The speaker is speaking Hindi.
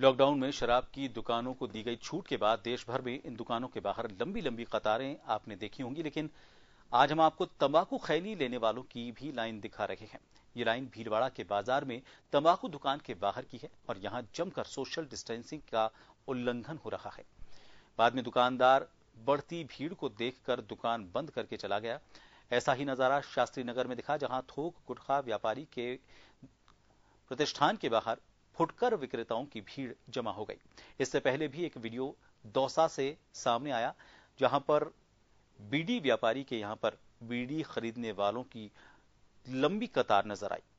लॉकडाउन में शराब की दुकानों को दी गई छूट के बाद देश भर में इन दुकानों के बाहर लंबी लंबी कतारें आपने देखी होंगी लेकिन आज हम आपको तंबाकू खैली लेने वालों की भी लाइन दिखा रहे हैं ये लाइन भीलवाड़ा के बाजार में तंबाकू दुकान के बाहर की है और यहाँ जमकर सोशल डिस्टेंसिंग का उल्लंघन हो रहा है बाद में दुकानदार बढ़ती भीड़ को देखकर दुकान बंद करके चला गया ऐसा ही नजारा शास्त्री नगर में दिखा जहां थोक गुटखा व्यापारी के प्रतिष्ठान के बाहर फुटकर विक्रेताओं की भीड़ जमा हो गई इससे पहले भी एक वीडियो दौसा से सामने आया जहां पर बीडी व्यापारी के यहां पर बीडी खरीदने वालों की लंबी कतार नजर आई